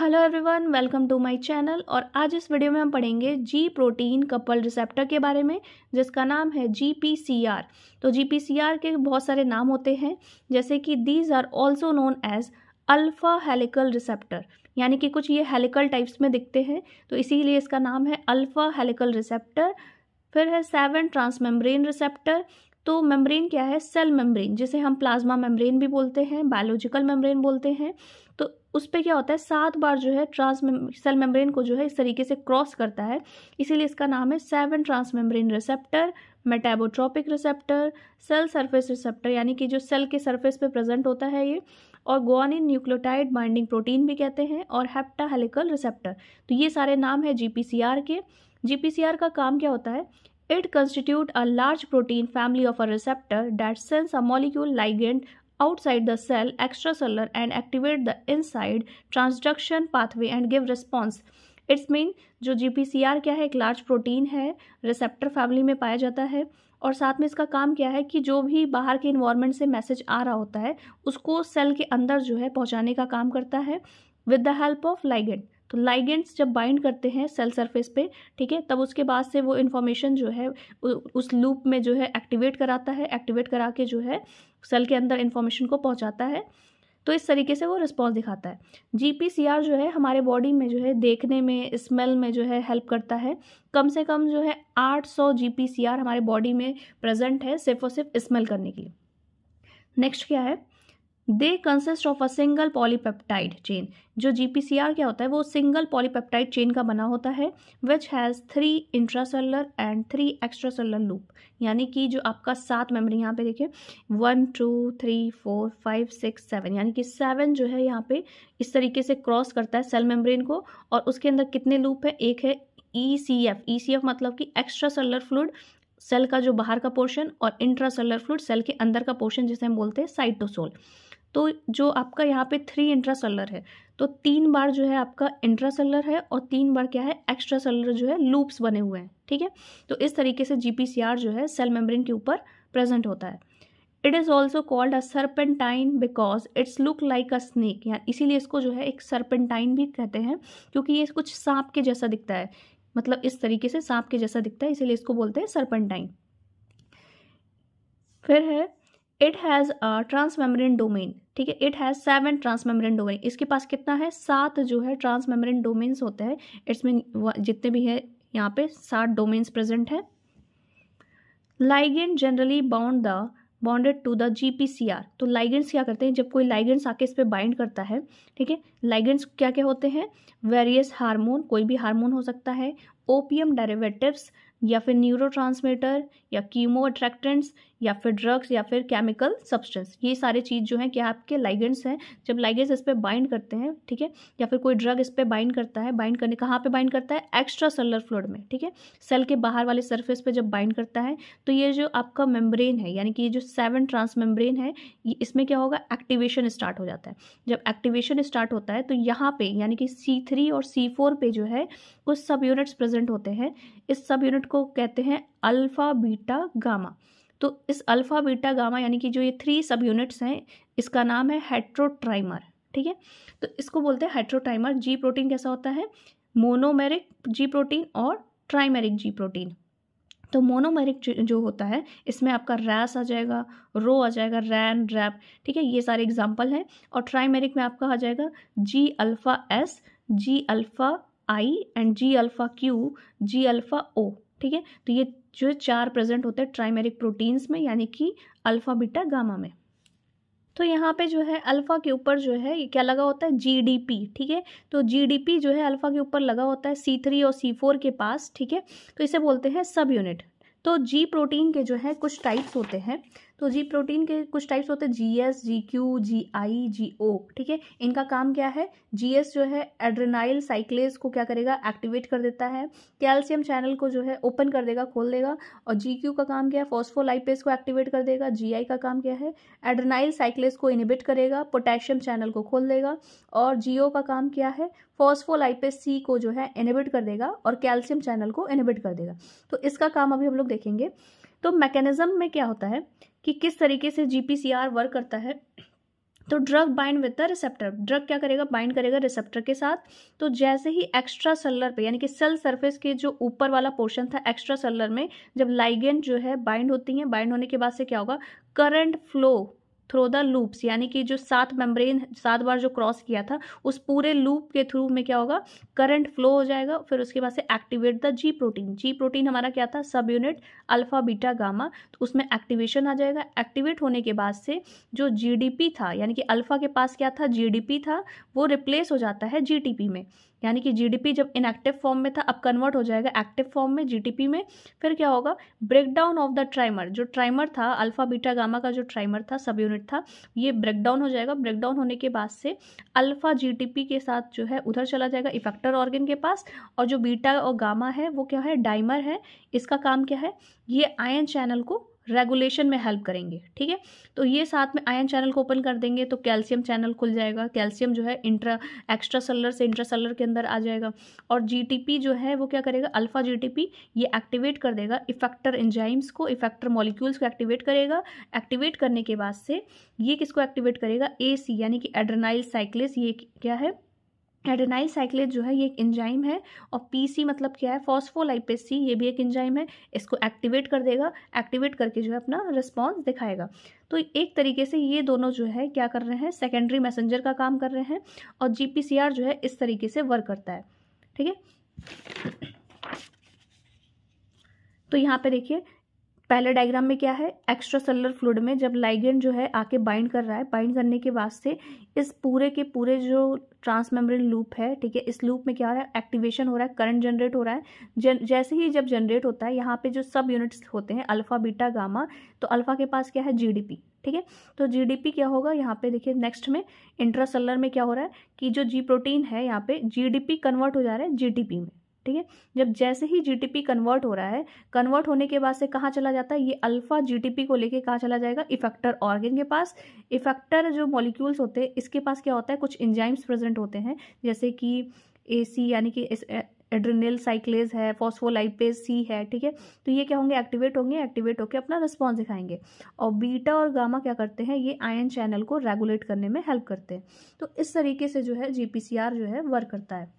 Hello everyone welcome to my channel और आज इस वीडियो में हम पढ़ेंगे जी प्रोटीन कपल रिसेप्टर के बारे में जिसका नाम है जी पी सी आर तो जी पी सी आर के बहुत सारे नाम होते हैं जैसे कि these are also known as alpha helical receptor यानी कि कुछ ये हेलिकल टाइप्स में दिखते हैं तो इसीलिए इसका नाम है अल्फ़ा हेलिकल रिसेप्टर फिर है सेवन ट्रांसमेम्ब्रेन रिसेप्टर तो मेम्ब्रेन क्या है सेल मेम्ब्रेन जिसे हम प्लाज्मा मेम्ब्रेन भी बोलते हैं बायोलॉजिकल मेम्ब्रेन बोलते हैं तो उस पर क्या होता है सात बार जो है ट्रांस सेल मेम्ब्रेन को जो है इस तरीके से क्रॉस करता है इसीलिए इसका नाम है seven transmembrane receptor metabotropic receptor cell surface receptor यानी कि जो सेल के सरफेस पे प्रेजेंट होता है ये और गोआनिन न्यूक्लियोटाइड बाइंडिंग प्रोटीन भी कहते हैं और हेप्टाहेलिकल रिसेप्टर तो ये सारे नाम है जीपीसीआर के जीपीसीआर का काम क्या होता है It constitutes a large protein family of a receptor that sends a molecule ligand outside the cell extracellular and activate the inside transduction pathway and give response. It's mean जो G क्या है एक large protein है receptor family में पाया जाता है और साथ में इसका काम क्या है कि जो भी बाहर के इन्वायरमेंट से मैसेज आ रहा होता है उसको सेल के अंदर जो है पहुंचाने का काम करता है with the help of ligand तो लाइगेंड्स जब बाइंड करते हैं सेल सरफेस पे ठीक है तब उसके बाद से वो इन्फॉर्मेशन जो है उस लूप में जो है एक्टिवेट कराता है एक्टिवेट करा के जो है सेल के अंदर इन्फॉर्मेशन को पहुँचाता है तो इस तरीके से वो रिस्पॉन्स दिखाता है जी जो है हमारे बॉडी में जो है देखने में स्मेल में जो है हेल्प करता है कम से कम जो है 800 जीपीसीआर हमारे बॉडी में प्रेजेंट है सिर्फ और सिर्फ स्मेल करने के लिए नेक्स्ट क्या है they consist of a single polypeptide chain जो जीपीसीआर क्या होता है वो सिंगल पॉलीपेप्टाइड चेन का बना होता है which has three intracellular and three extracellular loop यानी कि जो आपका सात मेमोरी यहाँ पे देखिए one two three four five six seven यानी कि सेवन जो है यहाँ पे इस तरीके से क्रॉस करता है सेल मेम्ब्रेन को और उसके अंदर कितने लूप है एक है ई C F E C F मतलब कि एक्स्ट्रा सेलर फ्लूड सेल का जो बाहर का पोर्शन और इंट्रा सेलर फ्लूड सेल के अंदर का पोर्शन जिसे हम बोलते हैं साइटोसोल तो जो आपका यहाँ पे थ्री इंट्रासेलर है तो तीन बार जो है आपका इंट्रासेलर है और तीन बार क्या है एक्स्ट्रा सेलर जो है लूप्स बने हुए हैं ठीक है तो इस तरीके से जीपीसीआर जो है सेल मेम्ब्रेन के ऊपर प्रेजेंट होता है it is also called a serpentine because it's look like a snake या इसीलिए इसको जो है एक सर्पेंटाइन भी कहते हैं क्योंकि ये कुछ सांप के जैसा दिखता है मतलब इस तरीके से सांप के जैसा दिखता है इसीलिए इसको बोलते हैं सर्पेंटाइन फिर है it has a transmembrane domain ठीक है it has seven transmembrane domain इसके पास कितना है सात जो है ट्रांसमेमरिन डोमेन्स होते हैं इट्स मीन जितने भी है यहाँ पे सात डोमेन्स प्रेजेंट है ligand generally bound the bounded to the G P C R तो लाइगेंट्स क्या करते हैं जब कोई लाइगेंट्स आके इस पर बाइंड करता है ठीक है लाइगेंट्स क्या क्या होते हैं वेरियस हार्मोन कोई भी हार्मोन हो सकता है ओपीएम डेरिवेटिव्स या फिर न्यूरो या कीमो अट्रैक्टेंट्स या फिर ड्रग्स या फिर केमिकल सब्सटेंस ये सारे चीज़ जो है क्या आपके लाइगेंट्स हैं जब लाइगेंट्स इस पर बाइंड करते हैं ठीक है या फिर कोई ड्रग इस पर बाइंड करता है बाइंड करने कहाँ पर बाइंड करता है एक्स्ट्रा सेलर फ्लोड में ठीक है सेल के बाहर वाले सर्फेस पर जब बाइंड करता है तो ये जो आपका मेम्ब्रेन है यानी कि ये जो सेवन ट्रांस मेम्ब्रेन है इसमें क्या होगा एक्टिवेशन स्टार्ट हो जाता है जब एक्टिवेशन स्टार्ट होता है तो यहाँ पे यानी कि सी थ्री और सी फोर पे जो है कुछ सब यूनिट्स प्रेजेंट होते हैं इस सब यूनिट को कहते हैं अल्फा बीटा गामा तो इस अल्फ़ा बीटा गामा यानी कि जो ये थ्री सब यूनिट्स हैं इसका नाम है हेट्रोट्राइमर ठीक है तो इसको बोलते हैं हेट्रोट्राइमर जी प्रोटीन कैसा होता है मोनोमेरिक जी प्रोटीन और ट्राइमेरिक जी प्रोटीन तो मोनोमेरिक जो होता है इसमें आपका रैस आ जाएगा रो आ जाएगा रैन रैप ठीक है ये सारे एग्जाम्पल हैं और ट्राइमेरिक में आपका आ जाएगा G alpha S G alpha I and G alpha Q G alpha O ठीक है तो ये जो चार प्रेजेंट होते हैं ट्राइमेरिक प्रोटीन्स में यानी कि अल्फ़ा बीटा गामा में तो यहाँ पे जो है अल्फ़ा के ऊपर जो है क्या लगा होता है जीडीपी ठीक है तो जीडीपी जो है अल्फ़ा के ऊपर लगा होता है सी थ्री और सी फोर के पास ठीक है तो इसे बोलते हैं सब यूनिट तो जी प्रोटीन के जो है कुछ टाइप्स होते हैं तो जी प्रोटीन के कुछ टाइप्स होते हैं जी एस जी क्यू जी आई जी ओ ठीक है इनका काम क्या है जी एस जो है एड्रेनाइल साइक्लेस को क्या करेगा एक्टिवेट कर देता है कैल्शियम चैनल को जो है ओपन कर देगा खोल देगा और जी क्यू का काम क्या है फॉस्फोलाइपेस को एक्टिवेट कर देगा जी आई का काम क्या है एड्रेनाइल साइक्लेस को इनिबिट करेगा पोटेशियम चैनल को खोल देगा और जी ओ का काम क्या है फॉस्फोलाइपेस सी को जो है इनिबिट कर देगा और कैल्शियम चैनल को इनिबिट कर देगा तो इसका काम अभी हम लोग देखेंगे तो मैकेनिज्म में क्या होता है कि किस तरीके से जीपीसीआर वर्क करता है तो drug bind with the receptor drug क्या करेगा बाइंड करेगा रिसेप्टर के साथ तो जैसे ही एक्स्ट्रा सेलर पे यानी कि सेल सरफेस के जो ऊपर वाला पोर्शन था एक्स्ट्रा सेलर में जब लाइगेंड जो है बाइंड होती है बाइंड होने के बाद से क्या होगा current flow through the loops यानी कि जो सात मेम्ब्रेन सात बार जो क्रॉस किया था उस पूरे लूप के थ्रू में क्या होगा करंट फ्लो हो जाएगा फिर उसके बाद से activate the G protein G protein हमारा क्या था सब यूनिट अल्फा बीटा गामा तो उसमें एक्टिवेशन आ जाएगा एक्टिवेट होने के बाद से जो जी था यानी कि अल्फा के पास क्या था जी था वो रिप्लेस हो जाता है जी में यानी कि जीडीपी जब इनएक्टिव फॉर्म में था अब कन्वर्ट हो जाएगा एक्टिव फॉर्म में जीटीपी में फिर क्या होगा ब्रेकडाउन ऑफ द ट्राइमर जो ट्राइमर था अल्फा बीटा गामा का जो ट्राइमर था सब यूनिट यूनिट था ये ब्रेकडाउन हो जाएगा ब्रेकडाउन होने के बाद से अल्फा जीटीपी के साथ जो है उधर चला जाएगा इफेक्टर ऑर्गन के पास और जो बीटा और गामा है वो क्या है डाइमर है इसका काम क्या है ये आयन चैनल को रेगुलेशन में हेल्प करेंगे ठीक है तो ये साथ में आयन चैनल को ओपन कर देंगे तो कैल्शियम चैनल खुल जाएगा कैल्शियम जो है इंट्रा एक्स्ट्रा सेलर से इंट्रा सेलर के अंदर आ जाएगा और जीटीपी जो है वो क्या करेगा अल्फा जीटीपी ये एक्टिवेट कर देगा इफेक्टर इंजाइम्स को इफेक्टर मॉलिक्यूल्स को एक्टिवेट करेगा एक्टिवेट करने के बाद से ये किसको एक्टिवेट करेगा ए यानी कि एड्रनाइल साइक्लिस ये क्या है एडोनाइल साइक्लेट जो है ये एक इंजाइम है और पीसी मतलब क्या है फॉस्फोलाइपेज सी ये भी एक इंजाइम है इसको एक्टिवेट कर देगा एक्टिवेट करके जो है अपना रिस्पॉन्स दिखाएगा तो एक तरीके से ये दोनों जो है क्या कर रहे हैं सेकेंडरी मैसेंजर का काम कर रहे हैं और जीपीसीआर जो है इस तरीके से वर्क करता है ठीक है तो यहाँ पे देखिए पहले डायग्राम में क्या है एक्स्ट्रा सेलर फ्लूड में जब लाइगेंड जो है आके बाइंड कर रहा है बाइंड करने के से इस पूरे के पूरे जो ट्रांसमेम्ब्रेन लूप है ठीक है इस लूप में क्या हो रहा है एक्टिवेशन हो रहा है करंट जनरेट हो रहा है जन, जैसे ही जब जनरेट होता है यहाँ पे जो सब यूनिट्स होते हैं अल्फा बीटा गामा तो अल्फा के पास क्या है जीडीपी ठीक है तो जीडीपी क्या होगा यहाँ पे देखिए नेक्स्ट में इंट्रासेलर में क्या हो रहा है कि जो जी प्रोटीन है यहाँ पे जीडीपी कन्वर्ट हो जा रहा है जीटीपी में ठीक है जब जैसे ही जीटीपी कन्वर्ट हो रहा है कन्वर्ट होने के बाद से कहाँ चला जाता है ये अल्फा जीटीपी को लेके कहाँ चला जाएगा इफेक्टर ऑर्गेन के पास इफेक्टर जो मॉलिक्यूल्स होते हैं इसके पास क्या होता है कुछ इंजाइम्स प्रेजेंट होते हैं जैसे कि ए सी यानी कि एड्रिनल साइक्लेज है फॉस्फोलाइपेज सी है ठीक है तो ये क्या होंगे एक्टिवेट होंगे एक्टिवेट होकर अपना रिस्पॉन्स दिखाएंगे और बीटा और गामा क्या करते हैं ये आयन चैनल को रेगुलेट करने में हेल्प करते हैं तो इस तरीके से जो है जी जो है वर्क करता है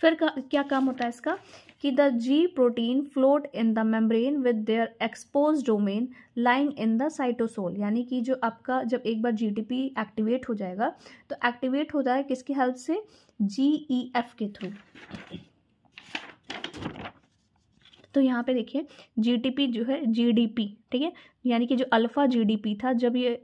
फिर का, क्या काम होता है इसका कि the G protein float in the membrane with their expose domain lying in the cytosol यानी कि जो आपका जब एक बार जी एक्टिवेट हो जाएगा तो एक्टिवेट होता है किसकी हेल्प से जी e के थ्रू तो यहाँ पे देखिए जी जो है जी ठीक है यानी कि जो अल्फा जी था जब ये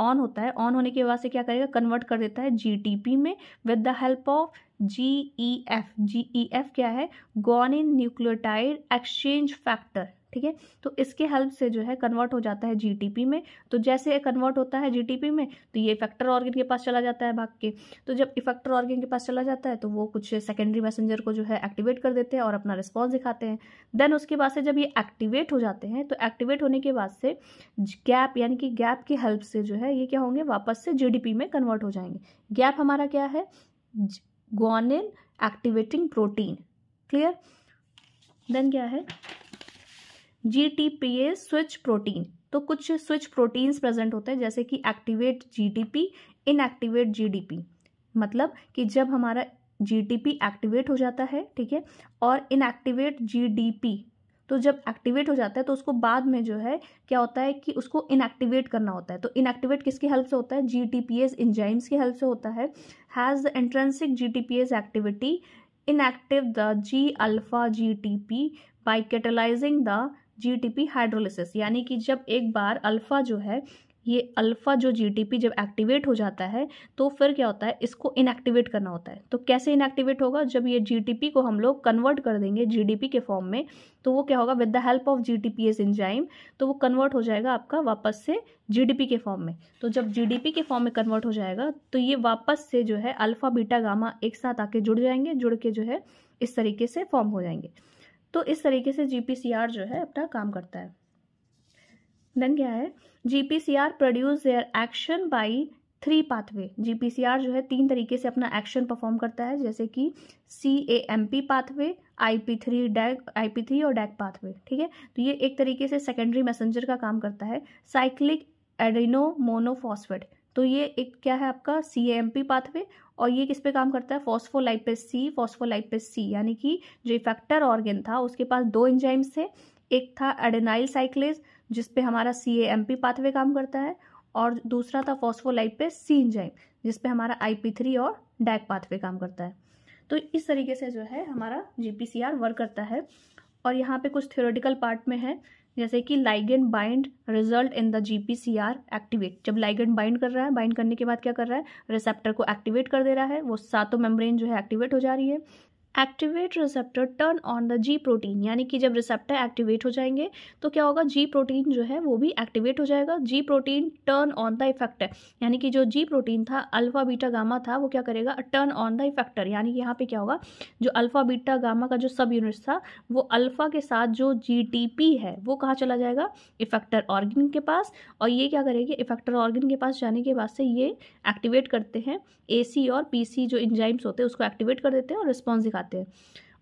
ऑन होता है ऑन होने के बाद से क्या करेगा कन्वर्ट कर देता है जीटीपी में with the help of G E F G E F क्या है guanine nucleotide exchange factor ठीक है तो इसके हेल्प से जो है कन्वर्ट हो जाता है जीटीपी में तो जैसे कन्वर्ट होता है जीटीपी में तो ये इफेक्टर ऑर्गेन के पास चला जाता है भाग के तो जब इफेक्टर ऑर्गेन के पास चला जाता है तो वो कुछ सेकेंडरी मैसेंजर को जो है एक्टिवेट कर देते हैं और अपना रिस्पॉन्स दिखाते हैं देन उसके बाद से जब ये एक्टिवेट हो जाते हैं तो एक्टिवेट होने के बाद से गैप यानी कि गैप की हेल्प से जो है ये क्या होंगे वापस से जी में कन्वर्ट हो जाएंगे गैप हमारा क्या है guanine activating protein clear then क्या है G T P A switch protein तो कुछ स्विच प्रोटीन्स प्रेजेंट होते हैं जैसे कि activate G T P inactivate G D P मतलब कि जब हमारा जी टी पी एक्टिवेट हो जाता है ठीक है और इनएक्टिवेट जी डी पी तो जब एक्टिवेट हो जाता है तो उसको बाद में जो है क्या होता है कि उसको इनएक्टिवेट करना होता है तो इनएक्टिवेट किसकी हेल्प से होता है G T GTPase enzymes की हेल्प से होता है has the intrinsic G T GTPase activity inactive the G alpha G T P by catalysing the GTP hydrolysis यानी कि जब एक बार अल्फ़ा जो है ये अल्फ़ा जो जीटीपी जब एक्टिवेट हो जाता है तो फिर क्या होता है इसको इनएक्टिवेट करना होता है तो कैसे इनएक्टिवेट होगा जब ये जीटीपी को हम लोग कन्वर्ट कर देंगे जीडीपी के फॉर्म में तो वो क्या होगा with the help of GTPase enzyme तो वो कन्वर्ट हो जाएगा आपका वापस से जीडीपी के फॉर्म में तो जब जीडीपी के फॉर्म में कन्वर्ट हो जाएगा तो ये वापस से जो है अल्फ़ा बीटा गामा एक साथ आके जुड़ जाएंगे जुड़ के जो है इस तरीके से फॉर्म हो जाएंगे तो इस तरीके से जीपीसीआर जो है अपना काम करता है देन क्या है GPCR produce their action by three pathway GPCR जो है तीन तरीके से अपना एक्शन परफॉर्म करता है जैसे कि C A M P pathway I P three DAG I P three और डैग पाथवे ठीक है तो ये एक तरीके से सेकेंडरी मैसेंजर का काम करता है साइक्लिक एडिनो मोनोफॉस्फेट तो ये एक क्या है आपका सी एम पी पाथवे और ये किस पे काम करता है फॉस्फोलाइपिस सी फॉस्फोलाइपिस सी यानी कि जो इफेक्टर ऑर्गेन था उसके पास दो इंजाइम्स थे एक था एडेनाइल साइक्लेज जिसपे हमारा C A M P pathway काम करता है और दूसरा था फॉस्फोलाइपिस सी इंजाइम जिसपे हमारा आई पी थ्री और डैक पाथवे काम करता है तो इस तरीके से जो है हमारा G P C R work करता है और यहाँ पे कुछ थियोरेटिकल पार्ट में है जैसे कि ligand bind result in the GPCR activate जब लाइगेंड बाइंड कर रहा है बाइंड करने के बाद क्या कर रहा है रिसेप्टर को एक्टिवेट कर दे रहा है वो सातों मेम्ब्रेन जो है एक्टिवेट हो जा रही है activate receptor turn on the G protein यानी कि जब रिसेप्टर एक्टिवेट हो जाएंगे तो क्या होगा जी प्रोटीन जो है वो भी एक्टिवेट हो जाएगा G protein turn on the effector यानी कि जो जी प्रोटीन था अल्फा बीटा गामा था वो क्या करेगा टर्न ऑन द इफेक्टर यानी कि यहाँ पे क्या होगा जो अल्फा बीटा गामा का जो सब यूनिट था वो अल्फा के साथ जो जी है वो कहाँ चला जाएगा इफेक्टर ऑर्गिन के पास और ये क्या करेगी इफेक्टर ऑर्गिन के पास जाने के बाद से ये एक्टिवेट करते हैं ए और पी जो इंजाइम्स होते हैं उसको एक्टिवेट कर देते हैं और रिस्पॉन्स दिखा आते हैं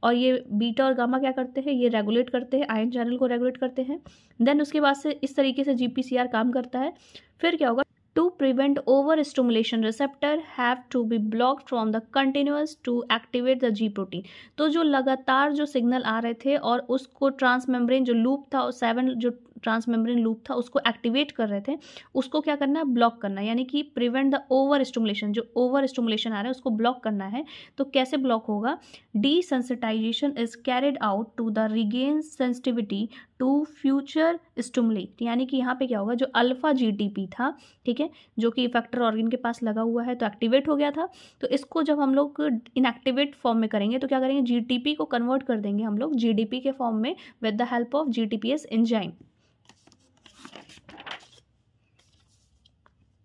और ये बीटा और गामा क्या करते हैं ये रेगुलेट करते हैं आयन चैनल को रेगुलेट करते हैं देन उसके बाद से इस तरीके से जीपीसीआर काम करता है फिर क्या होगा to prevent over stimulation receptor have to be block from the continuous to activate the G protein तो जो लगातार जो सिग्नल आ रहे थे और उसको ट्रांसमेम्ब्रेन जो लूप था सेवन जो ट्रांसमेम्ब्रेन लूप था उसको एक्टिवेट कर रहे थे उसको क्या करना है ब्लॉक करना यानी कि प्रिवेंट द ओवर स्टमुलेशन जो ओवर स्टमुलेशन आ रहा है उसको ब्लॉक करना है तो कैसे ब्लॉक होगा desensitisation is carried out to the regain sensitivity to future stimulate यानी कि यहाँ पे क्या होगा जो अल्फा जीटीपी था ठीक है जो कि इफेक्टर ऑर्गन के पास लगा हुआ है तो एक्टिवेट हो गया था तो इसको जब हम लोग इनएक्टिवेट फॉर्म में करेंगे तो क्या करेंगे जीटीपी को कन्वर्ट कर देंगे हम लोग जीडीपी के फॉर्म में with the help of GTPase enzyme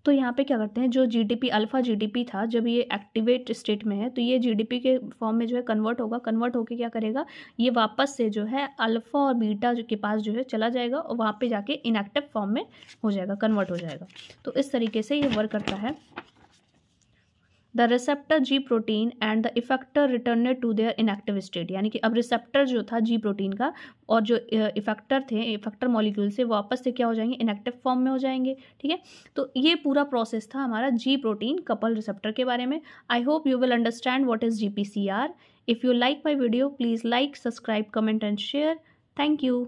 तो यहाँ पे क्या करते हैं जो जीडीपी अल्फ़ा जीडीपी था जब ये एक्टिवेट स्टेट में है तो ये जीडीपी के फॉर्म में जो है कन्वर्ट होगा कन्वर्ट होकर क्या करेगा ये वापस से जो है अल्फ़ा और बीटा जो के पास जो है चला जाएगा और वहाँ पर जाके इनएक्टिव फॉर्म में हो जाएगा कन्वर्ट हो जाएगा तो इस तरीके से ये वर्क करता है the receptor G protein and the effector return to their inactive state यानी कि अब रिसेप्टर जो था जी प्रोटीन का और जो इफेक्टर थे इफेक्टर मॉलिक्यूल से वापस से क्या हो जाएंगे इनएक्टिव फॉर्म में हो जाएंगे ठीक है तो ये पूरा प्रोसेस था हमारा जी प्रोटीन कपल रिसेप्टर के बारे में I hope you will understand what is G P C R if you like my video please like subscribe comment and share thank you